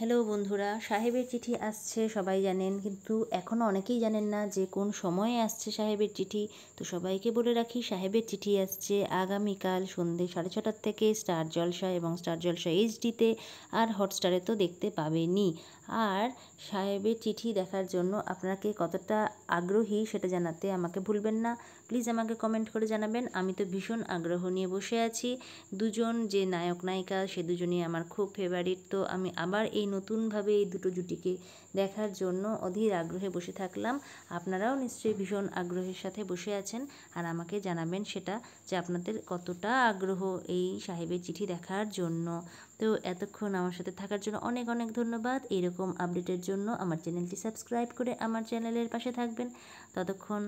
hello বন্ধুরা সাহেবের চিঠি আসছে সবাই জানেন কিন্তু এখনও অনেকেই জানেন না যে কোন সময়ে আসছে সাহেবের চিঠি তো সবাইকে বলে রাখি সাহেবের চিঠি আসছে আগামীকাল সন্ধে সাড়ে ছটার থেকে স্টার জলসা এবং স্টার জলসা এইচডিতে আর হটস্টারে তো দেখতে পাবেনি আর সাহেবের চিঠি দেখার জন্য আপনাকে কতটা আগ্রহী সেটা জানাতে আমাকে ভুলবেন না প্লিজ আমাকে কমেন্ট করে জানাবেন আমি তো ভীষণ আগ্রহ নিয়ে বসে আছি দুজন যে নায়ক নায়িকা সে দুজনই আমার খুব ফেভারিট তো আমি আবার এই এই নতুনভাবে এই দুটো জুটিকে দেখার জন্য অধীর আগ্রহে বসে থাকলাম আপনারাও নিশ্চয়ই ভীষণ আগ্রহের সাথে বসে আছেন আর আমাকে জানাবেন সেটা যে আপনাদের কতটা আগ্রহ এই সাহেবের চিঠি দেখার জন্য তো এতক্ষণ আমার সাথে থাকার জন্য অনেক অনেক ধন্যবাদ এইরকম আপডেটের জন্য আমার চ্যানেলটি সাবস্ক্রাইব করে আমার চ্যানেলের পাশে থাকবেন ততক্ষণ